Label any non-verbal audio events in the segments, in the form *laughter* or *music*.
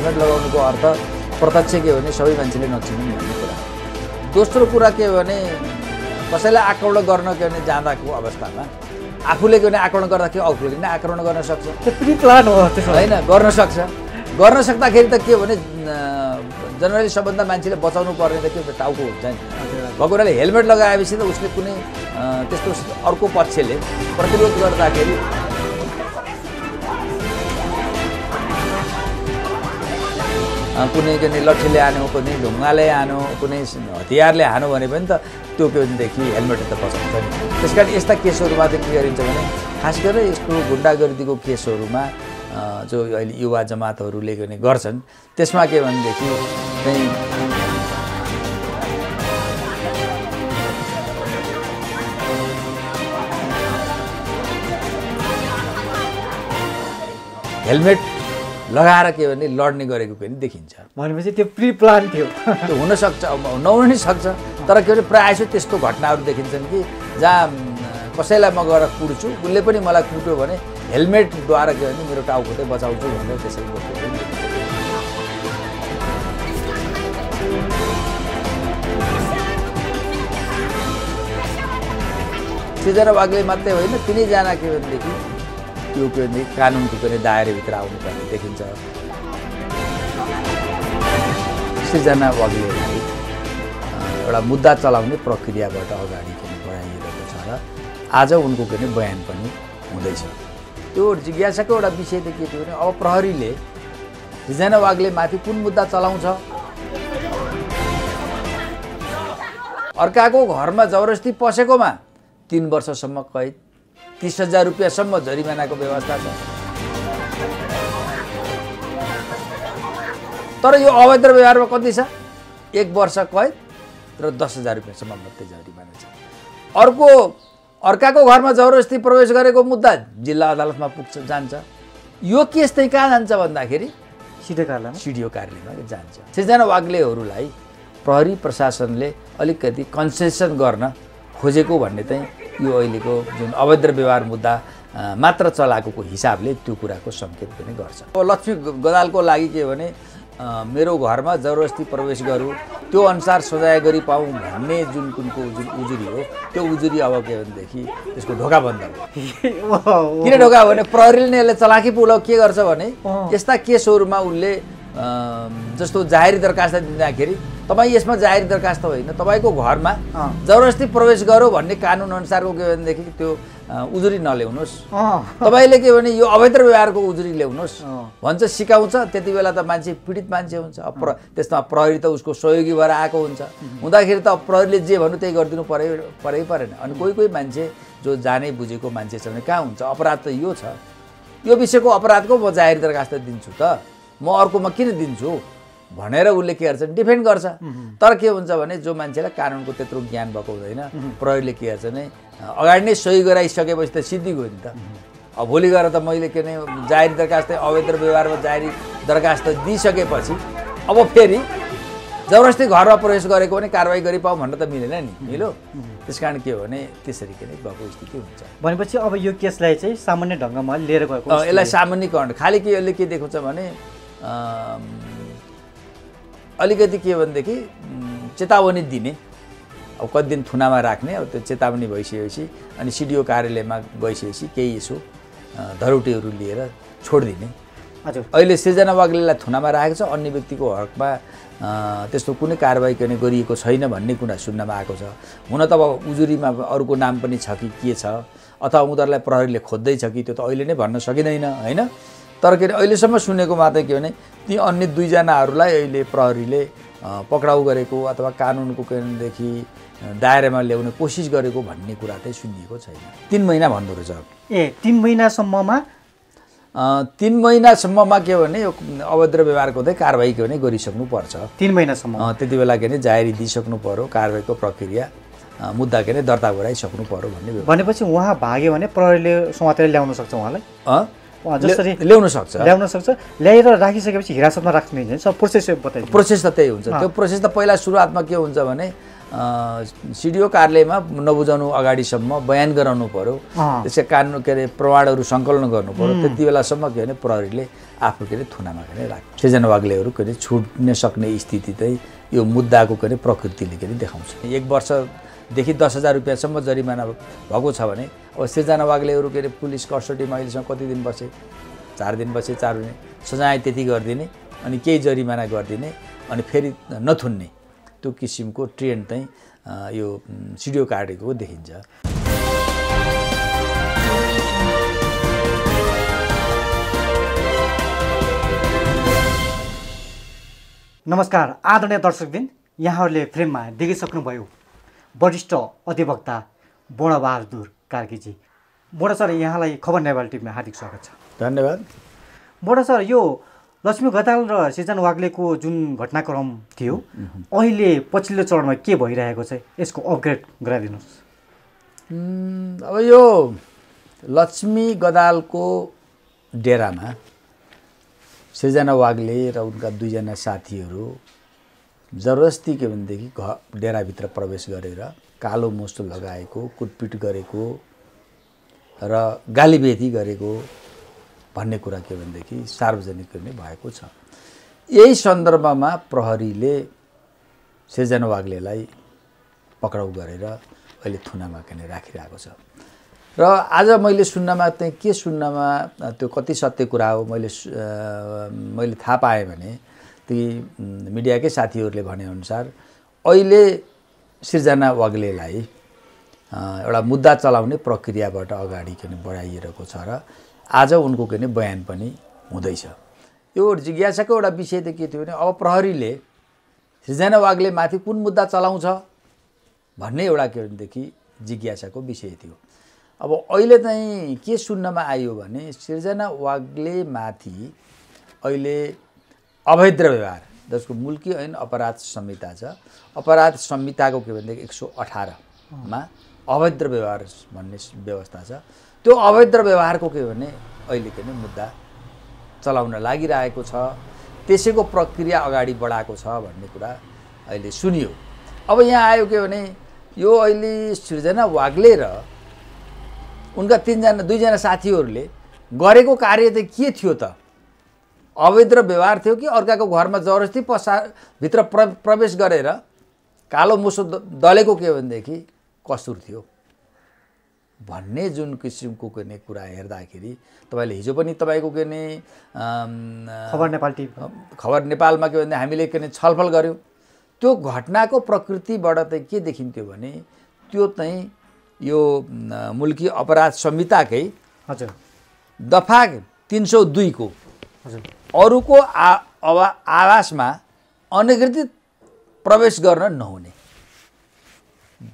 helmet लगाउनुको अर्थ प्रत्यक्ष के हो भने सबै मान्छेले नचिन्ने भन्ने कुरा दोस्रो कुरा के हो भने कसैलाई आक्रमण गर्न के भने जाँदाको अवस्थामा आफूले के भने आक्रमण गर्दाखेरि अरूले नै आक्रमण गर्न सक्छ त्यो प्लान हो त्यसो होइन गर्न सक्छ गर्न सक्दाखेरि त के भने जनरली सबभन्दा मान्छेले बचाउनु पर्ने त के टाउको हुन्छ नि भगुराले हेलमेट लगाएपछि त उसले कुनै त्यस्तो अर्को पक्षले प्रतिरोध गर्दाखेरि कुनै के लट्ठीले हान्यो कुनै ढुङ्गाले हान्यो कुनै हतियारले हान्यो भने पनि त त्यो के टोक्योदेखि हेलमेट त बचाउँछ नि त्यस कारण यस्ता केसहरूमा चाहिँ के गरिन्छ भने खास गरेर यस्तो गुन्डागर्दीको केसहरूमा जो अहिले युवा जमातहरूले गर्ने गर्छन् त्यसमा के भनेदेखि चाहिँ हेलमेट लगाएर के भने लड्ने गरेको पनि देखिन्छ भनेपछि त्यो प्रि प्लान थियो त्यो हुनसक्छ नहुनु नै सक्छ तर के भने प्रायः त्यस्तो घटनाहरू देखिन्छन् कि जहाँ कसैलाई म गएर कुट्छु उसले पनि मलाई कुट्यो भने हेलमेटद्वारा के भने मेरो टाउको चाहिँ बचाउँछु भनेर त्यसरी गर्छु सिजर बाग्ले मात्रै होइन तिनैजना के भनेदेखि त्यो पनि कानुनको पनि दायराभित्र आउनुपर्ने देखिन्छ सृजना बग्लेलाई एउटा मुद्दा चलाउने प्रक्रियाबाट अगाडि पनि बढाइरहेको छ र आज उनको पनि बयान पनि हुँदैछ त्यो जिज्ञासाको एउटा विषय त के थियो भने अब प्रहरीले सृजना वाग्ले माथि कुन मुद्दा चलाउँछ अर्काको घरमा जबरजस्ती पसेकोमा तिन वर्षसम्म कैद तिस हजार रुपियाँसम्म जरिमानाको व्यवस्था छ तर यो अवैध व्यवहारमा कति छ एक वर्ष कैद र दस हजार रुपियाँसम्म मात्रै जरिमाना छ अर्को अर्काको घरमा जबरजस्ती प्रवेश गरेको मुद्दा जिल्ला अदालतमा पुग्छ जान्छ यो केस चाहिँ कहाँ जान्छ भन्दाखेरि सिडिओ कार्यालय सिडिओ कार्यालयमा जान्छ सिर्जना वाग्लेहरूलाई प्रहरी प्रशासनले अलिकति कन्सेसन गर्न खोजेको भन्ने चाहिँ यो अहिलेको जुन अवैध व्यवहार मुद्दा मात्र चलाएको हिसाबले त्यो कुराको सङ्केत पनि गर्छ अब लक्ष्मी गदालको लागि के भने मेरो घरमा जबरजस्ती प्रवेश गरौँ त्यो अनुसार सजाय गरी पाऊँ भन्ने जुन कुनको जुन उजुरी हो त्यो उजुरी अब के भनेदेखि त्यसको ढोका बन्द *laughs* किन ढोका भने प्रहरीले नै यसले चलाकी पुल के गर्छ भने यस्ता केसहरूमा उनले जस्तो जाहेरी दरखास्त दिँदाखेरि तपाईँ यसमा जाहेर दरखास्त होइन तपाईँको घरमा जबरजस्ती प्रवेश गर्यो भन्ने कानुन अनुसारको के भनेदेखि त्यो उजुरी नल्याउनुहोस् तपाईँले के भने यो अवैध व्यवहारको उजुरी ल्याउनुहोस् भन्छ सिकाउँछ त्यति बेला त मान्छे पीडित मान्छे हुन्छ प्र त्यसमा प्रहरी त उसको सहयोगी भएर आएको हुन्छ हुँदाखेरि त प्रहरीले जे भन्नु त्यही गरिदिनु परै परै परेन अनि कोही कोही मान्छे जो जानै बुझेको मान्छे छ भने कहाँ हुन्छ अपराध त यो छ यो विषयको अपराधको म जाहेर दरखास्त दिन्छु त म अर्कोमा किन दिन्छु भनेर उसले के गर्छ डिफेन्ड गर्छ तर के हुन्छ भने जो मान्छेलाई कानुनको त्यत्रो ज्ञान भएको हुँदैन प्रहरीले के गर्छ भने अगाडि नै सही गराइसकेपछि त सिद्धि गयो नि त अब भोलि गएर त मैले के नै जारी दरखास्त अवैध व्यवहारमा जारी दरखास्त दिइसकेपछि अब फेरि जबरजस्ती घरमा प्रवेश गरेको भने कारवाही गरी पाऊ भन्न त मिलेन नि मिलो त्यस कारण के हो भने त्यसरी के नै गएको स्थिति हुन्छ भनेपछि अब यो केसलाई चाहिँ सामान्य ढङ्गमा लिएर गएको यसलाई सामान्यकरण खालि के यसले के देखाउँछ भने अलिकति के भनेदेखि चेतावनी दिने अब कति दिन थुनामा राख्ने अब त्यो चेतावनी भइसकेपछि अनि सिडिओ कार्यालयमा गइसकेपछि केही यसो धरोटीहरू लिएर छोडिदिने हजुर अहिले सृजना वाग्लेलाई थुनामा राखेको छ अन्य व्यक्तिको हकमा त्यस्तो कुनै कारवाही गर्ने गरिएको छैन भन्ने कुरा सुन्नमा आएको छ हुन त अब उजुरीमा अरूको नाम पनि छ कि के छ अथवा उनीहरूलाई प्रहरीले खोज्दैछ कि त्यो त अहिले नै भन्न सकिँदैन होइन तर के अरे अहिलेसम्म सुनेको मात्रै के भने ती अन्य दुईजनाहरूलाई अहिले प्रहरीले पक्राउ गरेको अथवा कानुनको कारणदेखि दायरामा ल्याउने कोसिस गरेको भन्ने कुरा चाहिँ सुनिएको छैन तिन महिना भन्दो रहेछ ए तिन महिनासम्ममा तिन महिनासम्ममा के भने यो अवैध व्यवहारको चाहिँ कारवाही के भने गरिसक्नुपर्छ तिन महिनासम्म त्यति बेला के भने जाहेरी दिइसक्नु पऱ्यो कारवाहीको प्रक्रिया मुद्दा के अरे दर्ता गराइसक्नु पऱ्यो भन्ने भनेपछि उहाँ भाग्यो भने प्रहरीले समातेर ल्याउन सक्छ उहाँलाई जसरी ल्याउन सक्छ ल्याउन सक्छ ल्याएर राखिसकेपछि हिरासतमा राख्ने सब प्रोसेस बताइदिनु प्रोसेस त त्यही हुन्छ त्यो प्रोसेस त पहिला सुरुवातमा के हुन्छ भने सिडिओ कार्यालयमा नबुझाउनु अगाडिसम्म बयान गराउनु पऱ्यो त्यसै कारण के अरे प्रमाणहरू सङ्कलन गर्नु पऱ्यो त्यति बेलासम्म के भने प्रहरीले आफ्नो के अरे थुनामा के अरे राख्यो वाग्लेहरू के अरे छुट्न सक्ने स्थिति चाहिँ यो मुद्दाको के अरे प्रकृतिले के अरे देखाउँछ एक वर्ष देखि दस हजार रुपियाँसम्म जरिमाना भएको छ भने अब सृजना वाग्लेहरू के अरे पुलिस कस्टडीमा अहिलेसम्म कति दिन बसे चार दिन बसे चार दिन सजाय त्यति गरिदिने अनि केही जरिमाना गरिदिने अनि फेरि नथुन्ने त्यो किसिमको ट्रेन्ड चाहिँ यो सिडियो काटेको देखिन्छ नमस्कार आदरणीय दर्शकबिन यहाँहरूले फ्रेममा देखिसक्नुभयो वरिष्ठ अधिवक्ता बोडाबहादुर कार्कीजी बोडा सर यहाँलाई खबर नेपाल टिममा हार्दिक स्वागत छ धन्यवाद बोडा सर यो लक्ष्मी गदाल र सिजन वाग्लेको जुन घटनाक्रम थियो अहिले पछिल्लो चरणमा के भइरहेको छ यसको अपग्रेड गराइदिनुहोस् अब यो लक्ष्मी गदालको डेरामा सृजना वाग्ले र उनका दुईजना साथीहरू जबरजस्ती के भनेदेखि घ डेराभित्र प्रवेश गरेर कालो मोस्टो लगाएको कुटपिट गरेको र गालीबेदी गरेको भन्ने कुरा के भनेदेखि सार्वजनिक नै भएको छ यही सन्दर्भमा प्रहरीले सृजना वाग्लेलाई पक्राउ गरेर अहिले थुनामा के राखिरहेको छ र आज मैले सुन्नमा चाहिँ के सुन्नमा त्यो कति सत्य कुरा हो मैले मैले थाहा पाएँ भने ती मिडियाकै साथीहरूले भनेअनुसार अहिले सिर्जना वाग्लेलाई एउटा मुद्दा चलाउने प्रक्रियाबाट अगाडि के बढाइरहेको छ र आज उनको के बयान पनि हुँदैछ यो जिज्ञासाको एउटा विषय त के थियो भने अब प्रहरीले सृजना वाग्ले माथि कुन मुद्दा चलाउँछ भन्ने एउटा के भनेदेखि जिज्ञासाको विषय थियो अब अहिले चाहिँ के सुन्नमा आयो भने सृजना वाग्लेमाथि अहिले अवैध व्यवहार जसको मूल के अपराध संहिता छ अपराध संहिताको के भनेदेखि एक सौ अठारमा अवैध व्यवहार भन्ने व्यवस्था छ त्यो अवैध व्यवहारको के भने अहिले के मुद्दा चलाउन लागिरहेको छ त्यसैको प्रक्रिया अगाडि बढाएको छ भन्ने कुरा अहिले सुनियो अब यहाँ आयो के भने यो अहिले सृजना वाग्ले र उनका तिनजना दुईजना साथीहरूले गरेको कार्य चाहिँ के थियो त अवैध व्यवहार थियो कि अर्काको घरमा जबरजस्ती पसा भित्र प्र प्रवेश गरेर कालो मुसो दलेको के भनेदेखि कसुर थियो भन्ने जुन किसिमको के भने कुरा हेर्दाखेरि तपाईँले हिजो पनि तपाईँको के भने खबर नेपाल टिभी खबर नेपालमा के भन्दा हामीले के अरे छलफल गऱ्यौँ त्यो घटनाको प्रकृतिबाट चाहिँ के देखिन्थ्यो भने त्यो चाहिँ यो मुल्की अपराध संहिताकै हजुर दफा तिन सौ दुईको हजुर अरूको आ आवा आवासमा अनधिकृत प्रवेश गर्न नहुने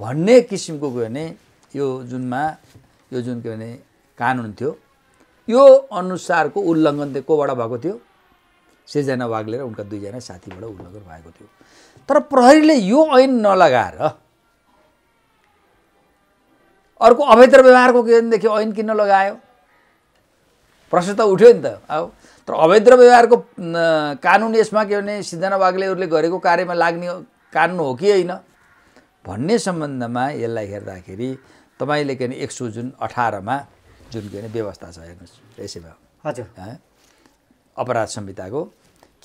भन्ने किसिमको गयो भने यो जुनमा यो जुन के भने कानुन थियो यो अनुसारको उल्लङ्घन चाहिँ कोबाट भएको थियो सेजना वाग्ले र उनका दुईजना साथीबाट उल्लङ्घन भएको थियो तर प्रहरीले यो ऐन नलगाएर अर्को अवैध व्यवहारको के भनेदेखि ऐन किन लगायो प्रश्न त उठ्यो नि त अब तर अवैध व्यवहारको कानुन यसमा के भने सिद्धना बाग्लेहरूले गरेको कार्यमा लाग्ने कानुन हो कि होइन भन्ने सम्बन्धमा यसलाई हेर्दाखेरि तपाईँले के भने एक सौ जुन अठारमा जुन के भने व्यवस्था छ हेर्नुहोस् यसैमा हजुर अपराध संहिताको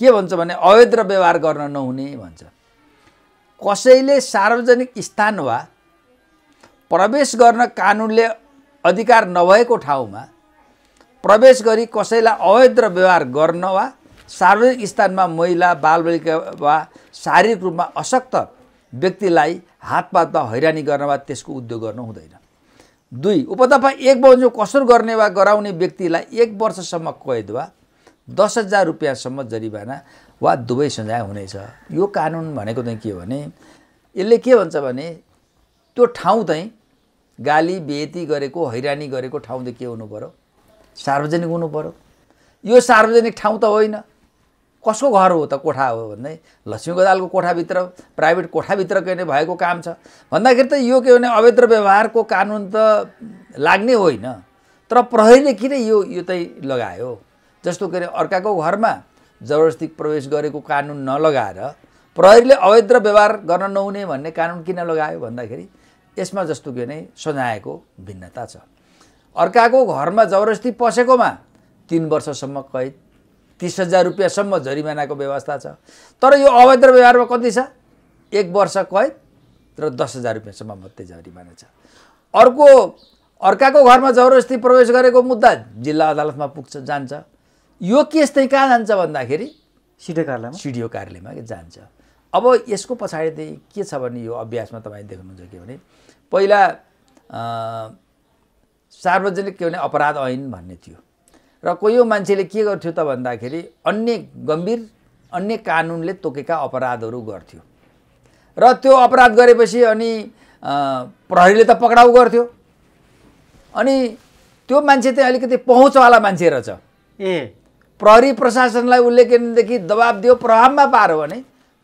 के भन्छ भने अवैध व्यवहार गर्न नहुने भन्छ कसैले सार्वजनिक स्थान वा प्रवेश गर्न कानुनले अधिकार नभएको ठाउँमा प्रवेश गरी कसैलाई अवैध व्यवहार गर्न वा सार्वजनिक स्थानमा महिला बालबालिका वा शारीरिक रूपमा अशक्त व्यक्तिलाई हातपातमा हैरानी गर्न वा त्यसको उद्योग गर्नु हुँदैन दुई उपदफा एक बमोजिम कसुर गर्ने वा गराउने व्यक्तिलाई एक वर्षसम्म कैद वा दस हजार रुपियाँसम्म जरिवाना वा दुवै सजाय हुनेछ यो कानुन भनेको चाहिँ के हो भने यसले के भन्छ भने त्यो ठाउँ चाहिँ गाली बेती गरेको हैरानी गरेको ठाउँ चाहिँ के हुनु पऱ्यो सार्वजनिक हुनु पऱ्यो यो सार्वजनिक ठाउँ त होइन कसको घर हो त कोठा हो भन्दै लक्ष्मी गोदालको कोठाभित्र प्राइभेट कोठाभित्र के भने भएको काम छ भन्दाखेरि त यो के भने अवैध व्यवहारको कानुन त लाग्ने होइन तर प्रहरीले किन यो यो चाहिँ लगायो जस्तो के अरे अर्काको घरमा जबरजस्ती प्रवेश गरेको कानुन नलगाएर प्रहरीले अवैध व्यवहार गर्न नहुने भन्ने कानुन किन लगायो भन्दाखेरि यसमा जस्तो के भने सजायको भिन्नता छ अर्काको घरमा जबरजस्ती पसेकोमा तिन वर्षसम्म कैद तिस हजार रुपियाँसम्म जरिमानाको व्यवस्था छ तर यो अवैध व्यवहारमा कति छ एक वर्ष कैद र दस हजार रुपियाँसम्म मात्रै जरिमाना छ अर्को अर्काको घरमा जबरजस्ती प्रवेश गरेको मुद्दा जिल्ला अदालतमा पुग्छ जान्छ यो केस चाहिँ कहाँ जान्छ भन्दाखेरि सिडिओ कार्यालयमा सिडिओ कार्यालयमा जान्छ अब यसको पछाडि चाहिँ के छ भने यो अभ्यासमा तपाईँ देख्नुहुन्छ के भने पहिला सार्वजनिक के भने अपराध ऐन भन्ने थियो र कोही मान्छेले के गर्थ्यो त भन्दाखेरि अन्य गम्भीर अन्य कानुनले तोकेका अपराधहरू गर्थ्यो र त्यो अपराध गरेपछि अनि प्रहरीले त पक्राउ गर्थ्यो अनि त्यो मान्छे चाहिँ अलिकति पहुँचवाला मान्छे रहेछ ए प्रहरी प्रशासनलाई उसले भनेदेखि दबाब दियो प्रभावमा पार्यो भने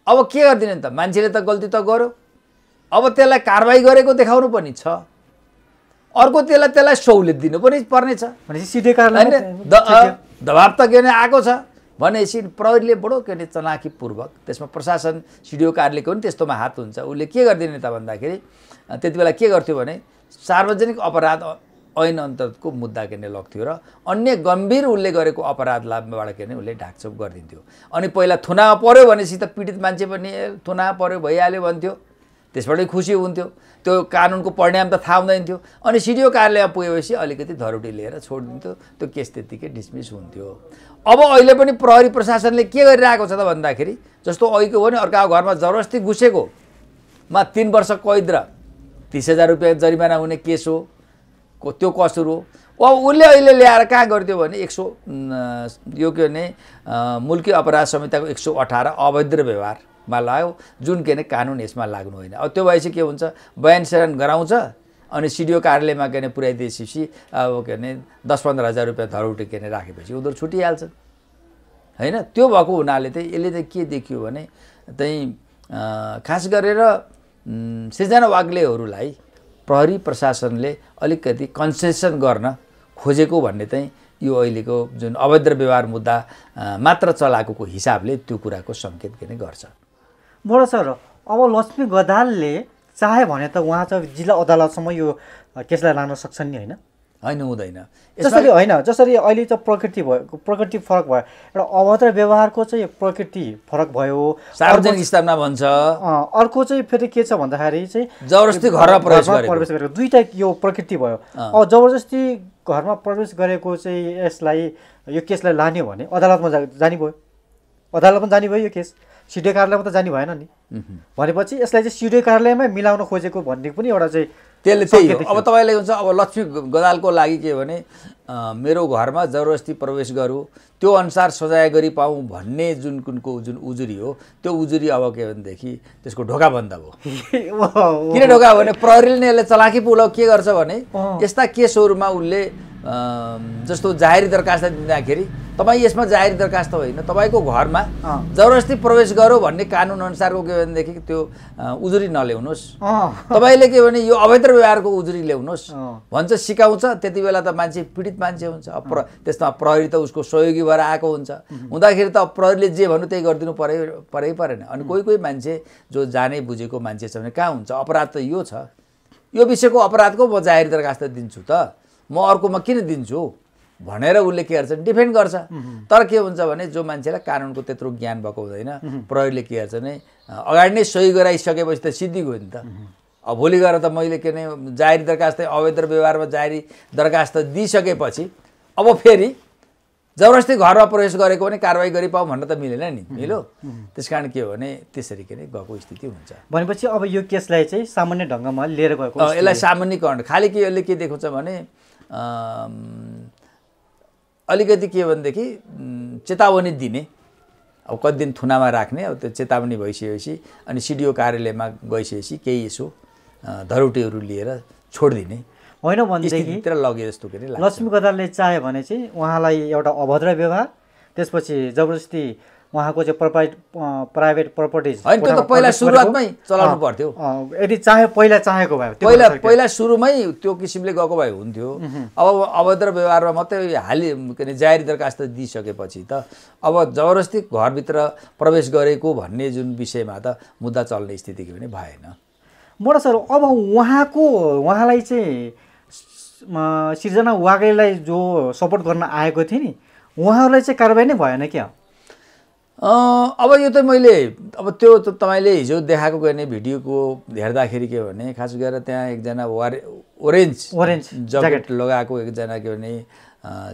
अब के गरिदिने त मान्छेले त गल्ती त गर्यो अब त्यसलाई कारवाही गरेको देखाउनु पनि छ अर्को त्यसलाई त्यसलाई सहुलियत दिनु पनि पर्नेछ भनेपछि सिधै होइन दबाब त के भने आएको छ भनेपछि प्रहरीले बडो के भने चनाखीपूर्वक त्यसमा प्रशासन सिडिओ कार्यालयको पनि त्यस्तोमा हात हुन्छ उसले के गरिदिने त भन्दाखेरि त्यति बेला के गर्थ्यो भने सार्वजनिक अपराध ऐन अन्तर्गतको मुद्दा के भने लग्थ्यो र अन्य गम्भीर उसले गरेको अपराध लाभबाट के भने उसले ढाकछोप गरिदिन्थ्यो अनि पहिला थुना पऱ्यो भनेपछि त पीडित मान्छे पनि थुना पऱ्यो भइहाल्यो भन्थ्यो त्यसबाटै खुसी हुन्थ्यो त्यो कानुनको परिणाम त थाहा हुँदैन थियो अनि सिडिओ कार्यालयमा पुगेपछि अलिकति धरोटी लिएर छोडिदिन्थ्यो त्यो केस त्यत्तिकै डिसमिस हुन्थ्यो अब अहिले पनि प्रहरी प्रशासनले के गरिरहेको छ त भन्दाखेरि जस्तो अहिलेको हो नि अर्काको घरमा जबरजस्ती घुसेकोमा तिन वर्ष कैद र तिस हजार रुपियाँ जरिमाना हुने केस हो को त्यो कसुर हो अब उसले अहिले ल्याएर कहाँ गरिदियो भने एक सौ यो के भने मुल्की अपराध संहिताको एक सौ अठार अवैध व्यवहार मा लायो जुन के अरे कानुन यसमा लाग्नु होइन अब त्यो भएपछि के हुन्छ बयान सेरन गराउँछ अनि सिडिओ कार्यालयमा के अरे पुर्याइदिएपछि अब के अरे दस पन्ध्र हजार रुपियाँ धरौटी के अरे राखेपछि उनीहरू छुटिहाल्छ होइन त्यो भएको हुनाले चाहिँ यसले चाहिँ के देखियो भने चाहिँ खास गरेर सृजना वाग्लेहरूलाई प्रहरी प्रशासनले अलिकति कन्सेसन गर्न खोजेको भन्ने चाहिँ यो अहिलेको जुन अभद्र व्यवहार मुद्दा मात्र चलाएको हिसाबले त्यो कुराको सङ्केत नै गर्छ बडो सर अब लक्ष्मी गदालले चाहे भने त उहाँ चाहिँ जिल्ला अदालतसम्म यो केसलाई लान सक्छन् नि होइन होइन हुँदैन जसरी होइन जसरी अहिले त प्रकृति भयो प्रकृति फरक भयो एउटा अभद्र व्यवहारको चाहिँ प्रकृति फरक भयो सार्वजनिक स्थानमा भन्छ अर्को चाहिँ फेरि के छ भन्दाखेरि चाहिँ जबरजस्ती घरमा प्रवेश प्रवेश गरेको दुईवटा यो प्रकृति भयो अब जबरजस्ती घरमा प्रवेश गरेको चाहिँ यसलाई यो केसलाई लाने भने अदालतमा जा जाने भयो अदालतमा जाने यो केस सिडिओ कार्यालयमा त जाने भएन नि भनेपछि यसलाई चाहिँ सिडिओ कार्यालयमै मिलाउन खोजेको भन्ने पनि एउटा चाहिँ त्यसले त्यही अब तपाईँले हुन्छ अब लक्ष्मी गदालको लागि के भने मेरो घरमा जबरजस्ती प्रवेश गरौँ त्यो अनुसार सजाय गरी पाऊँ भन्ने जुन कुनको जुन उजुरी हो त्यो उजुरी अब के भनेदेखि त्यसको ढोका बन्द भयो *laughs* किन ढोका भने प्रहरीले नै यसले चलाखी पुल के गर्छ भने यस्ता केसहरूमा उसले जस्तो जाहेरी दरखास्त दिँदाखेरि तपाईँ यसमा जाहेर दरखास्त होइन तपाईँको घरमा जबरजस्ती प्रवेश गरौँ भन्ने कानुन अनुसारको के भनेदेखि त्यो उजुरी नल्याउनुहोस् तपाईँले के भने यो अवैध व्यवहारको उजुरी ल्याउनुहोस् भन्छ सिकाउँछ त्यति बेला त मान्छे पीडित मान्छे हुन्छ प्र त्यसमा प्रहरी त उसको सहयोगी भएर आएको हुन्छ हुँदाखेरि त प्रहरीले जे भन्नु त्यही गरिदिनु परे परै परेन अनि कोही कोही मान्छे जो जाने बुझेको मान्छे छ भने कहाँ हुन्छ अपराध त यो छ यो विषयको अपराधको म जाहेर दरखास्त दिन्छु त म अर्कोमा किन दिन्छु भनेर उसले के गर्छ डिफेन्ड गर्छ तर के हुन्छ भने जो मान्छेलाई कानुनको त्यत्रो ज्ञान भएको हुँदैन प्रहरीले के गर्छ भने अगाडि नै सही गराइसकेपछि त सिद्धि गयो नि त अब भोलि गएर त मैले के नै जारी दरखास्त अवैध व्यवहारमा जारी दरखास्त दिइसकेपछि अब फेरि जबरजस्ती घरमा प्रवेश गरेको भने कारवाही गरी पाऊ भन्न त मिलेन नि मिलो त्यस कारण के हो भने त्यसरी के नै गएको स्थिति हुन्छ भनेपछि अब यो केसलाई चाहिँ सामान्य ढङ्गमा लिएर गएको यसलाई सामान्यकरण खालि के यसले के देखाउँछ भने अलिकति के भनेदेखि चेतावनी दिने अब कति दिन थुनामा राख्ने अब त्यो चेतावनी भइसकेपछि अनि सिडिओ कार्यालयमा गइसकेपछि केही यसो धरोटीहरू लिएर छोडिदिने होइन भनेदेखि लगे जस्तो के अरे लक्ष्मी गदालले चाह्यो भने चाहिँ उहाँलाई एउटा अभद्र व्यवहार त्यसपछि जबरजस्ती उहाँको चाहिँ प्रोपाइट प्राइभेट प्रोपर्टिज होइन त्यो त पहिला सुरुवातमै चलाउनु पर्थ्यो यदि चाहे पहिला चाहेको भए पहिला पहिला सुरुमै त्यो किसिमले गएको भए हुन्थ्यो अब अभद्र व्यवहारमा मात्रै हालि के अरे जारी दरखास्त दिइसकेपछि त अब जबरजस्ती घरभित्र प्रवेश गरेको भन्ने जुन विषयमा त मुद्दा चल्ने स्थिति के भने भएन मोडा सर अब उहाँको उहाँलाई चाहिँ सिर्जना वागेलाई जो सपोर्ट गर्न आएको थियो नि उहाँहरूलाई चाहिँ कारवाही नै भएन क्या अब यो त मैले अब त्यो त तपाईँले हिजो देखाएको गर्ने भिडियोको हेर्दाखेरि के भने खास गरेर त्यहाँ एकजना वारे ओरेन्ज ओरेन्ज ज्याकेट लगाएको एकजना के भने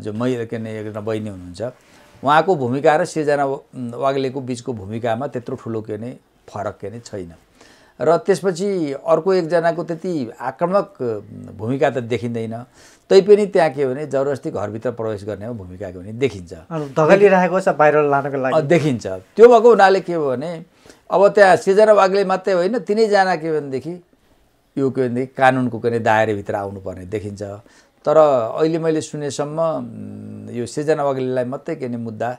जो मैले के भने एकजना बहिनी हुनुहुन्छ उहाँको भूमिका र सिर्जना वाग्लेको बिचको भूमिकामा त्यत्रो ठुलो के भने फरक के भने छैन र त्यसपछि अर्को एकजनाको त्यति आक्रमक भूमिका त देखिँदैन तैपनि त्यहाँ के भने जबरजस्ती घरभित्र प्रवेश गर्ने हो भूमिका के भने देखिन्छ धगलिरहेको छ बाहिर लानको लागि देखिन्छ त्यो भएको हुनाले के हो भने अब त्यहाँ सिजना बागले मात्रै होइन तिनैजना के भनेदेखि यो के भनेदेखि कानुनको के दायराभित्र आउनुपर्ने देखिन्छ तर अहिले मैले सुनेसम्म यो सिजना बाग्लेलाई मात्रै के भने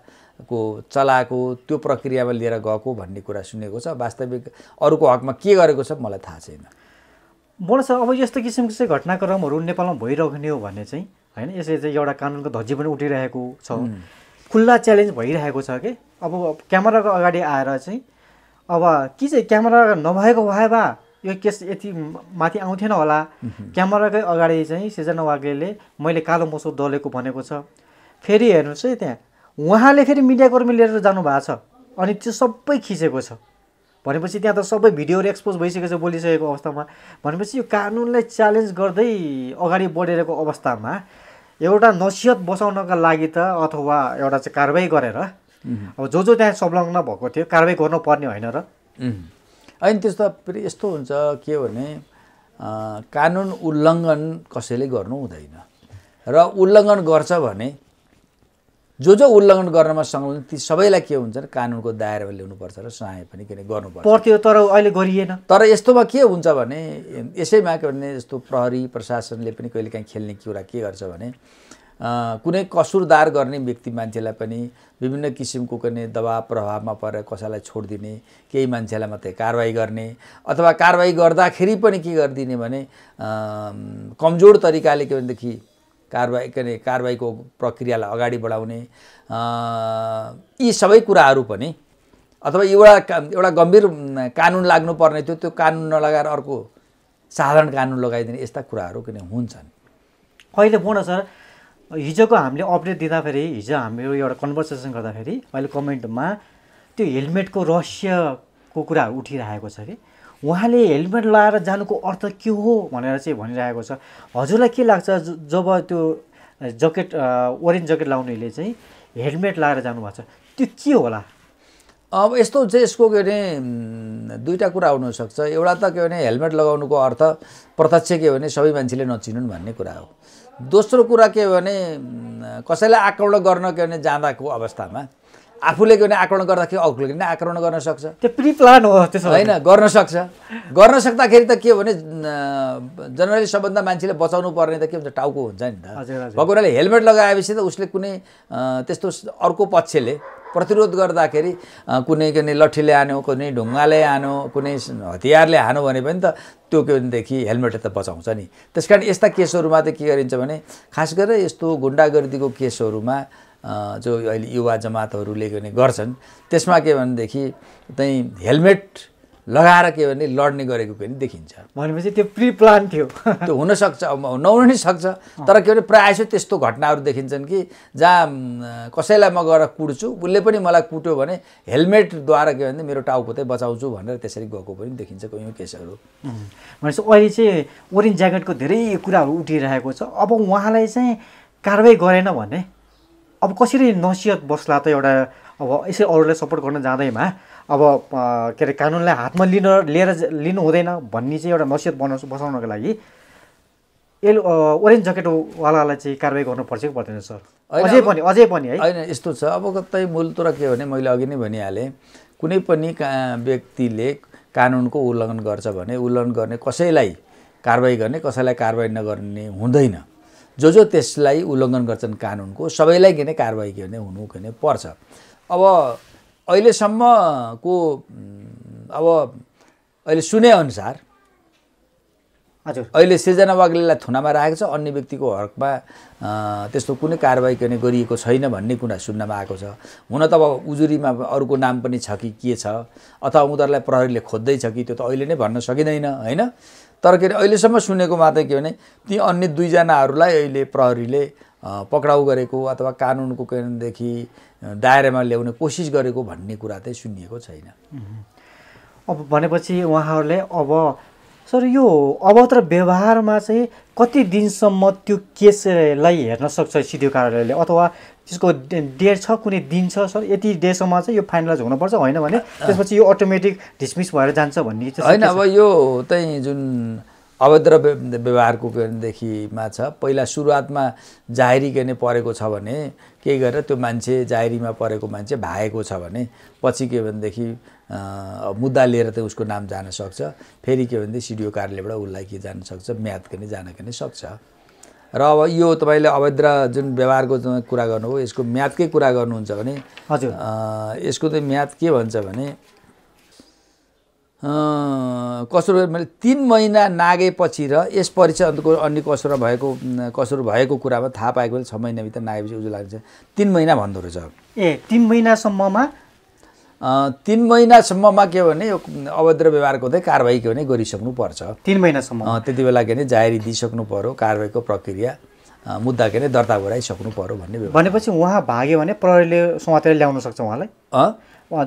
को चलाएको त्यो प्रक्रियामा लिएर गएको भन्ने कुरा सुनेको छ वास्तविक अरूको हकमा के गरेको छ मलाई थाहा छैन मलाई चाहिँ अब यस्तो किसिमको चाहिँ घटनाक्रमहरू नेपालमा भइरहने हो भने चाहिँ होइन यसले चाहिँ एउटा कानुनको धजी पनि उठिरहेको छ खुल्ला च्यालेन्ज भइरहेको छ कि अब क्यामेराको अगाडि आएर चाहिँ अब के चाहिँ क्यामेरा नभएको भए बा यो केस यति माथि आउँथेन होला क्यामेराकै अगाडि चाहिँ सृजना वाग्लेले मैले कालो मसो दलेको भनेको छ फेरि हेर्नुहोस् है त्यहाँ उहाँले फेरि मिडियाकर्मी लिएर जानुभएको छ अनि त्यो सबै खिचेको छ भनेपछि त्यहाँ त सबै भिडियोहरू एक्सपोज भइसकेको छ बोलिसकेको अवस्थामा भनेपछि यो कानुनलाई च्यालेन्ज गर्दै अगाडि बढिरहेको अवस्थामा एउटा नसिहत बसाउनका लागि त अथवा एउटा चाहिँ कारवाही गरेर अब जो जो त्यहाँ संलग्न भएको थियो कारवाही गर्नुपर्ने होइन र अनि त्यस्तो फेरि यस्तो हुन्छ के भने कानुन उल्लङ्घन कसैले गर्नु हुँदैन र उल्लङ्घन गर्छ भने जो जो उल्लङ्घन गर्नमा संलग्न ती सबैलाई के हुन्छन् कानुनको दायरामा ल्याउनुपर्छ र सहाय पनि किन गर्नुपर्छ पर्थ्यो तर अहिले गरिएन तर यस्तोमा के हुन्छ भने यसैमा के भने जस्तो प्रहरी प्रशासनले पनि कहिलेकाहीँ खेल्ने कुरा के गर्छ भने कुनै कसुरदार गर्ने व्यक्ति मान्छेलाई पनि विभिन्न किसिमको कुनै दबाब प्रभावमा परेर कसैलाई छोडिदिने केही मान्छेलाई मात्रै कारवाही गर्ने अथवा कारवाही गर्दाखेरि पनि के गरिदिने भने कमजोर तरिकाले के भनेदेखि कारवाही के अरे कारवाहीको प्रक्रियालाई अगाडि बढाउने यी सबै कुराहरू पनि अथवा एउटा एउटा गम्भीर कानुन लाग्नुपर्ने थियो त्यो कानुन नलगाएर अर्को साधारण कानुन लगाइदिने यस्ता कुराहरू किन हुन्छन् अहिले पूर्ण सर हिजोको हामीले अपडेट दिँदाखेरि हिजो हाम्रो एउटा कन्भर्सेसन गर्दाखेरि अहिले कमेन्टमा त्यो हेलमेटको रहस्यको कुरा उठिरहेको छ कि उहाँले हेलमेट लगाएर जानुको अर्थ के हो भनेर चाहिँ भनिरहेको छ हजुरलाई के लाग्छ जब त्यो जकेट ओरेन्ज जकेट लाउनेले चाहिँ हेलमेट लाएर जानुभएको छ त्यो के होला अब यस्तो चाहिँ यसको के भने दुईवटा कुरा हुनसक्छ एउटा त के भने हेलमेट लगाउनुको अर्थ प्रत्यक्ष के भने सबै मान्छेले नचिनुन् भन्ने कुरा हो दोस्रो कुरा के भने कसैलाई आक्रमण गर्न के भने जाँदाको अवस्थामा आफूले किन आक्रमण गर्दाखेरि अर्कोले किन आक्रमण गर्न सक्छ त्यो प्रि प्लान हो त्यसो होइन गर्न सक्छ गर्न सक्दाखेरि त के हो भने जनरली सबभन्दा मान्छेले बचाउनु पर्ने त के हुन्छ टाउको हुन्छ नि त भएको हुनाले हेलमेट लगाएपछि त उसले कुनै त्यस्तो अर्को पक्षले प्रतिरोध गर्दाखेरि कुनै कुनै लट्ठीले हान्यो कुनै ढुङ्गाले हान्यो कुनै हतियारले हान्यो भने पनि त त्यो के भनेदेखि हेलमेटले त बचाउँछ नि त्यस कारण यस्ता केसहरूमा त के गरिन्छ भने खास गरेर यस्तो गुन्डागर्दीको केसहरूमा जो अहिले युवा जमातहरूले गर्ने गर्छन् त्यसमा के भनेदेखि चाहिँ हेलमेट लगाएर के भने लड्ने गरेको पनि देखिन्छ भनेपछि त्यो प्रि प्लान थियो त्यो हुनसक्छ नहुनु नै सक्छ तर के भने प्रायः चाहिँ त्यस्तो घटनाहरू देखिन्छन् कि जहाँ कसैलाई म गएर कुट्छु उसले पनि मलाई कुट्यो भने हेलमेटद्वारा के भने मेरो टाउको चाहिँ बचाउँछु भनेर त्यसरी गएको पनि देखिन्छ कयौँ केसहरू भनेपछि अहिले चाहिँ ओरेन्ज ज्याकेटको धेरै कुराहरू उठिरहेको छ अब उहाँलाई चाहिँ कारवाही गरेन भने अब कसरी नसिहत बस्ला त एउटा अब यसै अरूलाई सपोर्ट गर्न जाँदैमा अब के अरे कानुनलाई हातमा लिन लिएर लिनु हुँदैन भन्ने चाहिँ एउटा नसिहत बनाउँछु बसाउनको लागि यसले ओरेन्ज ज्याकेटवालालाई चाहिँ कारवाही गर्नुपर्छ कि पर्दैन सर अझै पनि अझै पनि है होइन यस्तो छ अब कतै मूल तर के भने मैले अघि नै भनिहालेँ कुनै पनि का व्यक्तिले कानुनको उल्लङ्घन गर्छ भने उल्लङ्घन गर्ने कसैलाई कारवाही गर्ने कसैलाई कारवाही नगर्ने हुँदैन जो जो त्यसलाई उल्लङ्घन गर्छन् कानुनको सबैलाई के नै कारवाही के हुनु के नै पर्छ अब अहिलेसम्मको अब अहिले सुनेअनुसार हजुर अहिले सृजना वाग्लेलाई थुनामा राखेको छ अन्य व्यक्तिको हकमा त्यस्तो कुनै कारवाही गर्ने गरिएको छैन भन्ने कुरा सुन्नमा आएको छ हुन त अब उजुरीमा अरूको नाम पनि छ कि के छ अथवा उनीहरूलाई प्रहरीले खोज्दैछ कि त्यो त अहिले नै भन्न सकिँदैन होइन तर के अरे अहिलेसम्म सुनेको मात्रै के भने ती अन्य दुईजनाहरूलाई अहिले प्रहरीले पक्राउ गरेको अथवा कानुनको कारणदेखि दायरामा ल्याउने कोसिस गरेको भन्ने कुरा चाहिँ सुनिएको छैन अब भनेपछि उहाँहरूले अब सर यो त व्यवहारमा चाहिँ कति दिनसम्म त्यो केसलाई हेर्न सक्छ सिडिओ कार्यालयले अथवा त्यसको डेट छ कुनै दिन छ सर यति डेसम्म चाहिँ यो फाइनलाइज हुनुपर्छ होइन भने त्यसपछि यो अटोमेटिक डिसमिस भएर जान्छ भन्ने होइन अब यो चाहिँ जुन अभद्र व्यवहारको देखिमा छ पहिला सुरुवातमा जाहेरी गर्ने परेको छ भने केही गरेर त्यो मान्छे जाहेरीमा परेको मान्छे भागेको छ भने पछि के भनेदेखि मुद्दा लिएर त उसको नाम जान सक्छ फेरि के भनेदेखि सिडिओ कार्यालयबाट उसलाई के जान सक्छ म्याद पनि जान नै सक्छ र अब यो तपाईँले अभद्र जुन व्यवहारको कुरा गर्नुभयो यसको म्यादकै कुरा गर्नुहुन्छ भने हजुर यसको चाहिँ म्याद के भन्छ भने कसुर मैले तिन महिना नागेपछि र यस परीक्षा अन्तको अन्य कसुर भएको कसुर भएको कुरामा थाहा पाएको छ महिनाभित्र नागेपछि उजुर लाग्छ तिन महिना भन्दो रहेछ ए तिन महिनासम्ममा तिन महिनासम्ममा के भने यो अभद्र व्यवहारको चाहिँ कारवाही के भने गरिसक्नुपर्छ तिन महिनासम्म त्यति बेला के भने जाहेरी दिइसक्नु पऱ्यो कारवाहीको प्रक्रिया मुद्दा के अरे दर्ता गराइसक्नु पऱ्यो भन्ने भनेपछि उहाँ भाग्यो भने प्रहरीले समातेर ल्याउन सक्छ उहाँलाई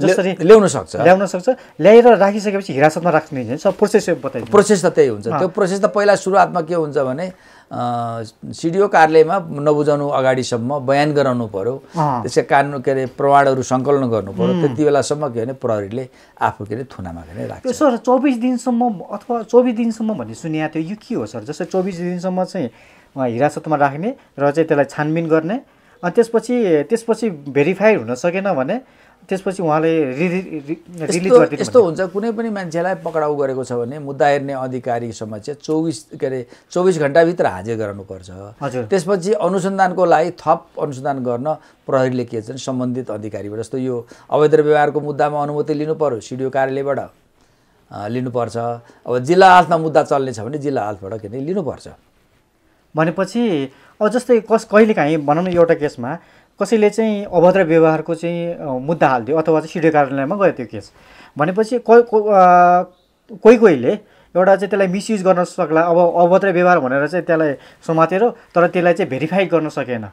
जसरी ल्याउन सक्छ ल्याउन सक्छ ल्याएर राखिसकेपछि हिरासतमा राख्ने प्रोसेस बताइ प्रोसेस त त्यही हुन्छ त्यो प्रोसेस त पहिला सुरुवातमा के हुन्छ भने सिडिओ कार्यालयमा नबुझाउनु अगाडिसम्म बयान गराउनु पऱ्यो त्यसै कारण के अरे प्रमाणहरू सङ्कलन गर्नु पऱ्यो त्यति बेलासम्म के भने प्रहरीले आफू के अरे थुनामा के अरे राख्छ सर चौबिस दिनसम्म अथवा चौबिस दिनसम्म भन्ने सुनिएको थियो यो के हो सर जस्तै चौबिस दिनसम्म चाहिँ हिरासतमा राख्ने र चाहिँ त्यसलाई छानबिन गर्ने अनि त्यसपछि त्यसपछि भेरिफाई हुन सकेन भने त्यसपछि उहाँले यस्तो हुन्छ कुनै पनि मान्छेलाई पक्राउ गरेको छ भने मुद्दा हेर्ने अधिकारी समक्ष चौबिस के अरे चौबिस घन्टाभित्र हाजिर गराउनुपर्छ हजुर त्यसपछि अनुसन्धानको लागि थप अनुसन्धान गर्न प्रहरीले के छन् सम्बन्धित अधिकारीबाट जस्तो यो अवैध व्यवहारको मुद्दामा अनुमति लिनु पर्यो सिडिओ कार्यालयबाट लिनुपर्छ अब जिल्ला हालतमा मुद्दा चल्ने छ भने जिल्ला हालतबाट के अरे लिनुपर्छ भनेपछि अब जस्तै कस कहिलेकाहीँ भनौँ न एउटा केसमा कसैले चाहिँ अभद्र व्यवहारको चाहिँ मुद्दा हालिदियो अथवा चाहिँ सिधै कार्यालयमा गयो त्यो केस भनेपछि कोही कोही कोहीले एउटा चाहिँ त्यसलाई मिसयुज गर्न सक्ला अब अभद्र व्यवहार भनेर चाहिँ त्यसलाई समातेर तर त्यसलाई चाहिँ भेरिफाई गर्न सकेन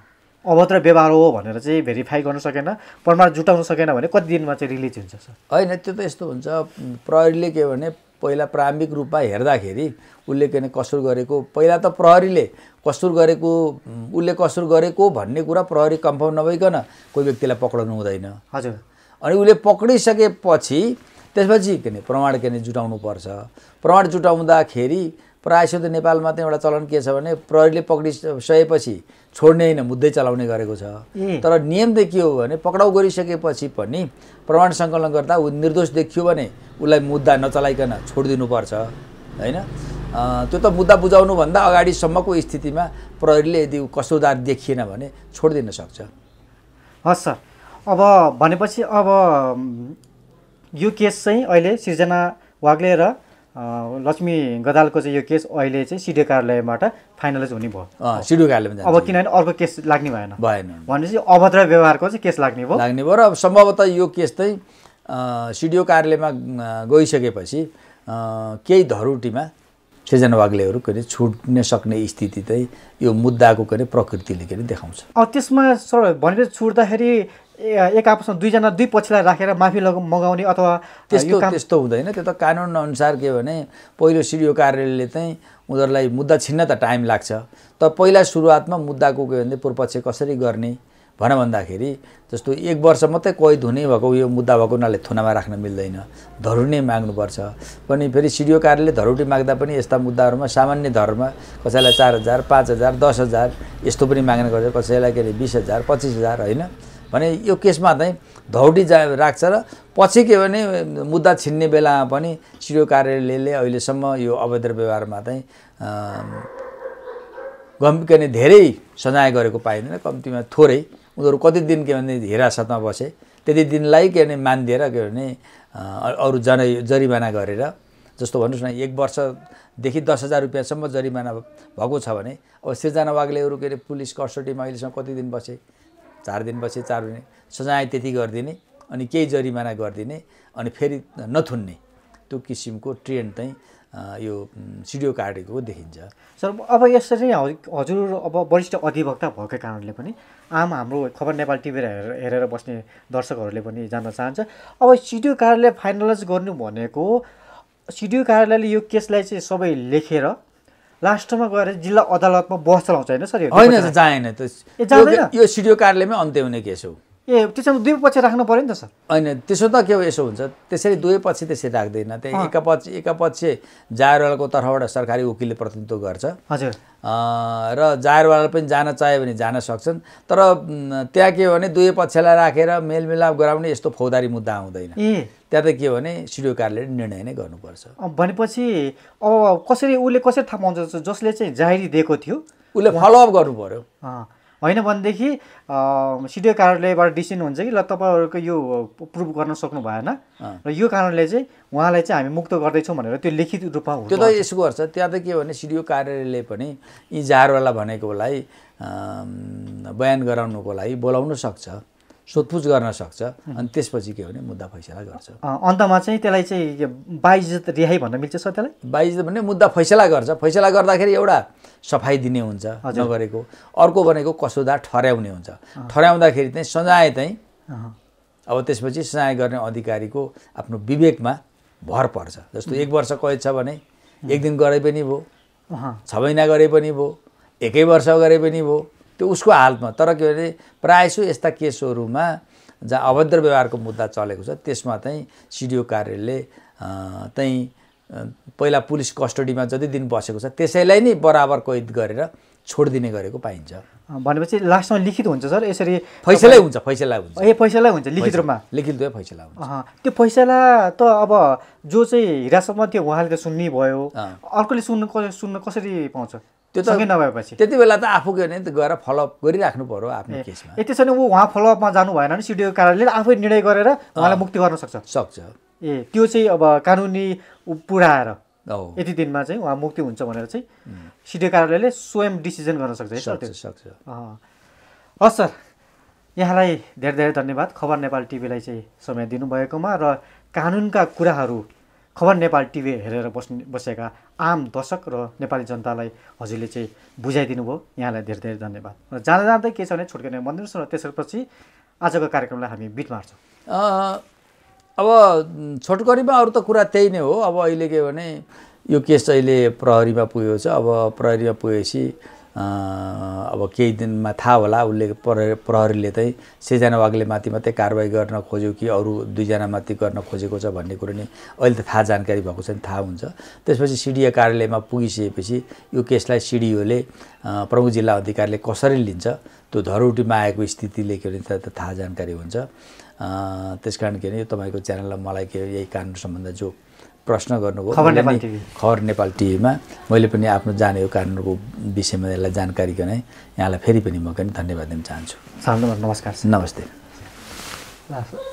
अभद्र व्यवहार हो भनेर चाहिँ भेरिफाई गर्न सकेन प्रमाण जुटाउन सकेन भने कति दिनमा चाहिँ रिलिज हुन्छ सर होइन त्यो त यस्तो हुन्छ प्रहरीले के भने पहिला प्रारम्भिक रूपमा हेर्दाखेरि उसले के भने कसुर गरेको पहिला त प्रहरीले कसुर गरेको उसले कसुर गरेको भन्ने कुरा प्रहरी कन्फर्म नभइकन कोही व्यक्तिलाई पक्राउनु हुँदैन हजुर अनि उसले पक्रिसकेपछि त्यसपछि के अरे प्रमाण के अरे पर्छ प्रमाण जुटाउँदाखेरि प्रायः नेपालमा त एउटा चलन के छ भने प्रहरीले सकेपछि छोड्ने होइन मुद्दै चलाउने गरेको छ तर नियम चाहिँ के हो भने पक्राउ गरिसकेपछि पनि प्रमाण सङ्कलन गर्दा ऊ निर्दोष देखियो भने उसलाई मुद्दा नचलाइकन छोडिदिनुपर्छ होइन त्यो त मुद्दा बुझाउनुभन्दा अगाडिसम्मको स्थितिमा प्रहरीले यदि कसुरदार देखिएन भने छोडिदिन सक्छ हस् सर अब भनेपछि अब यो केस चाहिँ अहिले सिर्जना वाग्ले र लक्ष्मी गदालको चाहिँ यो केस अहिले चाहिँ सिडिओ कार्यालयबाट फाइनलाइज हुने भयो सिडिओ कार्यालयमा अब किनभने अर्को केस लाग्ने भएन भएन भनेपछि अभद्र व्यवहारको चाहिँ केस लाग्ने भयो लाग्ने भयो र अब सम्भवतः यो केस चाहिँ सिडिओ कार्यालयमा गइसकेपछि केही धरोटीमा धरुटीमा वाग्लेहरू के अरे छुट्न सक्ने स्थिति चाहिँ यो मुद्दाको के अरे प्रकृतिले के अरे देखाउँछ अब त्यसमा सर भनेर छुट्दाखेरि एक आपसमा दुईजना दुई पक्षलाई राखेर माफी लग मगाउने अथवा त्यस्तो त्यस्तो हुँदैन त्यो त कानुन अनुसार के भने पहिलो सिडिओ कार्यालयले चाहिँ उनीहरूलाई मुद्दा छिन्न त टाइम लाग्छ त पहिला सुरुवातमा मुद्दाको के भने पक्ष कसरी गर्ने भन भन्दाखेरि जस्तो एक वर्ष मात्रै कैद हुने भएको यो मुद्दा भएको उनीहरूले थुनामा राख्न मिल्दैन धरुटी नै माग्नुपर्छ पनि फेरि सिडिओ कार्यालयले धरुटी माग्दा पनि यस्ता मुद्दाहरूमा सामान्य धरमा कसैलाई चार हजार पाँच हजार दस हजार यस्तो पनि माग्ने गर्छ कसैलाई के अरे बिस हजार पच्चिस हजार होइन भने यो केसमा चाहिँ धौडी जा राख्छ र पछि के भने मुद्दा छिन्ने बेलामा पनि सिडिओ कार्यालयले अहिलेसम्म यो अवैध व्यवहारमा चाहिँ गम्भीर भने धेरै सजाय गरेको पाइँदैन कम्तीमा थोरै उनीहरू कति दिन के भने हिरासतमा बसे त्यति दिनलाई के भने मानिदिएर के भने अरू जन जरिमाना गरेर जस्तो भन्नुहोस् न एक वर्षदेखि दस हजार रुपियाँसम्म जरिमाना भएको छ भने अब सिर्जना वाग्लेहरू के अरे पुलिस कस्टडीमा अहिलेसम्म कति दिन बसे चार दिनपछि चार दिन सजाय त्यति गरिदिने अनि केही जरिमाना गरिदिने अनि फेरि नथुन्ने त्यो किसिमको ट्रेन्ड चाहिँ यो सिडिओ काटेको देखिन्छ सर अब यसरी हजुर अब वरिष्ठ अधिवक्ता भएको कारणले पनि आम हाम्रो खबर नेपाल टिभी हेरेर हेरेर बस्ने दर्शकहरूले पनि जान्न चाहन्छ अब सिडिओ कार्यालय फाइनलाइज गर्नु भनेको सिडिओ कार्यालयले यो केसलाई चाहिँ सबै लेखेर लास्टमा गएर जिल्ला अदालतमा बस चलाउँछ होइन सर होइन जाएन यो सिडिओ कार्यालयमै अन्त्य हुने केस हो ए त्यसो दुवै पक्ष राख्नु पऱ्यो नि त सर होइन त्यसो त के हो यसो हुन्छ त्यसरी दुवै पक्ष त्यसरी राख्दैन त्यहाँ एकापक्ष एकापक्ष जायरवालाको तर्फबाट सरकारी वकिलले प्रतिनिधित्व गर्छ हजुर र जायरवाला पनि जान चाह्यो भने जान सक्छन् तर त्यहाँ के हो भने दुवै पक्षलाई राखेर रा, मेलमिलाप गराउने यस्तो फौजदारी मुद्दा आउँदैन त्यहाँ त के हो भने सिडिओ कार्यालयले निर्णय नै गर्नुपर्छ भनेपछि अब कसरी उसले कसरी थाहा पाउँछ जसले चाहिँ जाहेरी दिएको थियो उसले फलोअप गर्नु पऱ्यो होइन भनेदेखि सिडिओ कार्यालयबाट डिसिजन हुन्छ कि ल तपाईँहरूको यो प्रुभ गर्न सक्नु भएन र यो कारणले चाहिँ उहाँलाई चाहिँ हामी मुक्त गर्दैछौँ भनेर त्यो लिखित रूपमा त्यो त यसो गर्छ त्यहाँ त के हो भने सिडिओ कार्यालयले पनि यी जारवाला भनेकोलाई बयान गराउनुको लागि बोलाउनु सक्छ सोधपुछ गर्न सक्छ अनि त्यसपछि के भने मुद्दा फैसला गर्छ अन्तमा चाहिँ त्यसलाई चाहिँ बाइजत रिहाई भन्न मिल्छ सर त्यसलाई बाइजत भन्ने मुद्दा फैसला गर्छ फैसला गर्दाखेरि एउटा सफाई दिने हुन्छ नगरेको अर्को भनेको कसोदा ठर्याउने हुन्छ ठर्याउँदाखेरि चाहिँ सजाय चाहिँ अब त्यसपछि सजाय गर्ने अधिकारीको आफ्नो विवेकमा भर पर्छ जस्तो एक वर्ष कैद छ भने एक दिन गरे पनि भयो छ महिना गरे पनि भयो एकै वर्ष गरे पनि भयो त्यो उसको हालमा तर के भने प्रायसो यस्ता केसहरूमा जहाँ अभद्र व्यवहारको मुद्दा चलेको छ त्यसमा चाहिँ सिडिओ कार्यालयले चाहिँ पहिला पुलिस कस्टडीमा जति दिन बसेको छ त्यसैलाई नै बराबर कैद गरेर छोडिदिने गरेको पाइन्छ भनेपछि लास्टमा लिखित हुन्छ सर यसरी फैसलै हुन्छ फैसला हुन्छ ए फैसलै हुन्छ लिखित रूपमा लिखित रूपमा फैसला हुन्छ त्यो फैसला त अब जो चाहिँ हिरासतमा थियो उहाँले त सुन्ने भयो अर्कोले सुन्नु सुन्न कसरी पाउँछ त्यो त नभएपछि त्यति बेला त आफू के भने गएर फलोअप गरिराख्नु पऱ्यो आफ्नो केसमा यति छ ऊ उहाँ फलोअपमा जानु भएन भने सिडिओ कारणले आफै निर्णय गरेर उहाँलाई मुक्ति गर्न सक्छ सक्छ ए त्यो चाहिँ अब कानुनी पुऱ्याएर यति दिनमा चाहिँ उहाँ मुक्ति हुन्छ भनेर चाहिँ सिडिओ कार्यालयले स्वयं डिसिजन गर्न सक्छ सक्छ हस् सर यहाँलाई धेरै धेरै धन्यवाद खबर नेपाल टिभीलाई चाहिँ समय दिनुभएकोमा र कानुनका कुराहरू खबर नेपाल टिभी हेरेर बस्ने बसेका आम दर्शक र नेपाली जनतालाई हजुरले चाहिँ बुझाइदिनु भयो यहाँलाई धेरै धेरै धन्यवाद र जाँदा जाँदै के छ भने छुट्किने भनिदिनुहोस् न र त्यसपछि आजको कार्यक्रमलाई हामी बिट मार्छौँ अब छोटकरीमा अरू त कुरा त्यही नै हो अब अहिले के भने यो केस अहिले प्रहरीमा पुगेको छ अब प्रहरीमा पुगेपछि अब केही दिनमा थाहा होला उसले प्रहरी प्रहरीले चाहिँ सेजना वाग्ले माथि मात्रै कारवाही गर्न खोज्यो कि अरू दुईजना माथि गर्न खोजेको छ भन्ने कुरो नि अहिले त थाहा जानकारी भएको छ नि थाहा हुन्छ त्यसपछि सिडिए कार्यालयमा पुगिसकेपछि यो केसलाई सिडिओले प्रमुख जिल्ला अधिकारीले कसरी लिन्छ त्यो धरोटीमा आएको स्थितिले के भने थाहा जानकारी हुन्छ त्यस कारण के अरे तपाईँको च्यानललाई मलाई के यही कानुन सम्बन्ध जो प्रश्न गर्नुभयो खबर नेपाल टिभीमा मैले पनि आफ्नो जानेको कारणको विषयमा यसलाई जानकारी गराएँ यहाँलाई फेरि पनि म पनि धन्यवाद दिन चाहन्छु नमस्कार नमस्ते